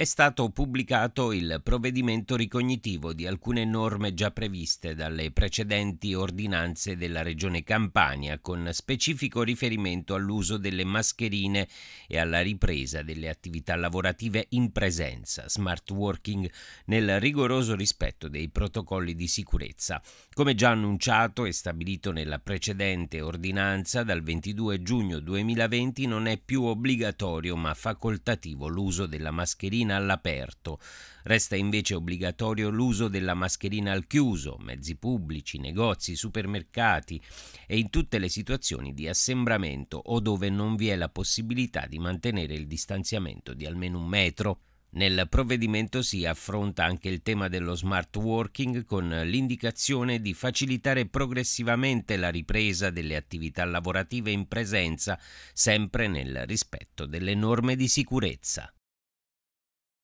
è stato pubblicato il provvedimento ricognitivo di alcune norme già previste dalle precedenti ordinanze della Regione Campania, con specifico riferimento all'uso delle mascherine e alla ripresa delle attività lavorative in presenza, smart working, nel rigoroso rispetto dei protocolli di sicurezza. Come già annunciato e stabilito nella precedente ordinanza, dal 22 giugno 2020 non è più obbligatorio ma facoltativo l'uso della mascherina mascherina all'aperto. Resta invece obbligatorio l'uso della mascherina al chiuso, mezzi pubblici, negozi, supermercati e in tutte le situazioni di assembramento o dove non vi è la possibilità di mantenere il distanziamento di almeno un metro. Nel provvedimento si affronta anche il tema dello smart working con l'indicazione di facilitare progressivamente la ripresa delle attività lavorative in presenza, sempre nel rispetto delle norme di sicurezza.